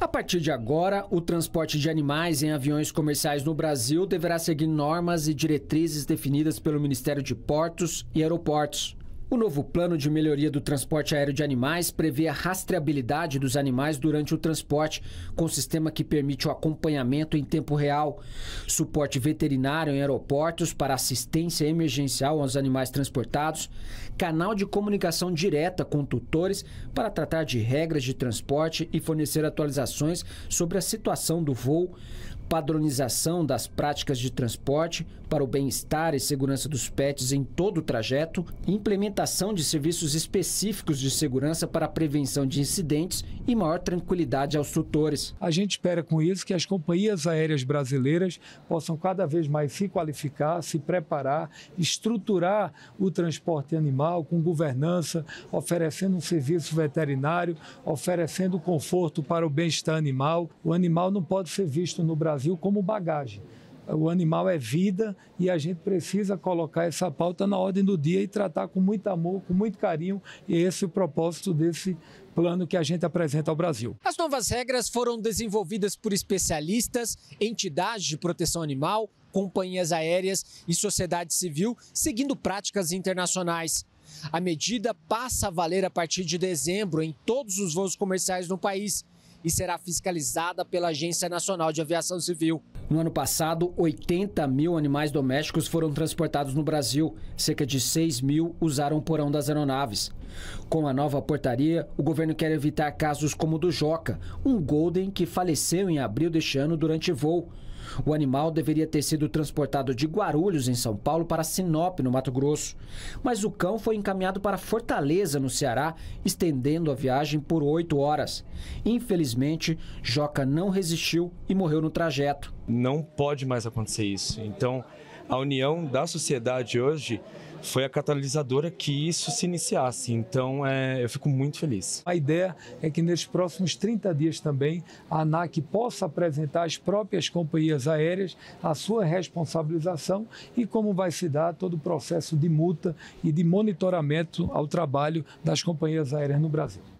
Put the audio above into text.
A partir de agora, o transporte de animais em aviões comerciais no Brasil deverá seguir normas e diretrizes definidas pelo Ministério de Portos e Aeroportos. O novo plano de melhoria do transporte aéreo de animais prevê a rastreabilidade dos animais durante o transporte, com sistema que permite o acompanhamento em tempo real, suporte veterinário em aeroportos para assistência emergencial aos animais transportados, canal de comunicação direta com tutores para tratar de regras de transporte e fornecer atualizações sobre a situação do voo, padronização das práticas de transporte para o bem-estar e segurança dos pets em todo o trajeto, implementação de serviços específicos de segurança para a prevenção de incidentes e maior tranquilidade aos tutores. A gente espera com isso que as companhias aéreas brasileiras possam cada vez mais se qualificar, se preparar, estruturar o transporte animal com governança, oferecendo um serviço veterinário, oferecendo conforto para o bem-estar animal. O animal não pode ser visto no Brasil Brasil como bagagem. O animal é vida e a gente precisa colocar essa pauta na ordem do dia e tratar com muito amor, com muito carinho, e esse é o propósito desse plano que a gente apresenta ao Brasil. As novas regras foram desenvolvidas por especialistas, entidades de proteção animal, companhias aéreas e sociedade civil, seguindo práticas internacionais. A medida passa a valer a partir de dezembro em todos os voos comerciais no país e será fiscalizada pela Agência Nacional de Aviação Civil. No ano passado, 80 mil animais domésticos foram transportados no Brasil. Cerca de 6 mil usaram o porão das aeronaves. Com a nova portaria, o governo quer evitar casos como o do Joca, um Golden que faleceu em abril deste ano durante voo. O animal deveria ter sido transportado de Guarulhos, em São Paulo, para Sinop, no Mato Grosso. Mas o cão foi encaminhado para Fortaleza, no Ceará, estendendo a viagem por oito horas. Infelizmente, Joca não resistiu e morreu no trajeto. Não pode mais acontecer isso. Então, a união da sociedade hoje foi a catalisadora que isso se iniciasse. Então, é, eu fico muito feliz. A ideia é que nesses próximos 30 dias também a ANAC possa apresentar às próprias companhias aéreas a sua responsabilização e como vai se dar todo o processo de multa e de monitoramento ao trabalho das companhias aéreas no Brasil.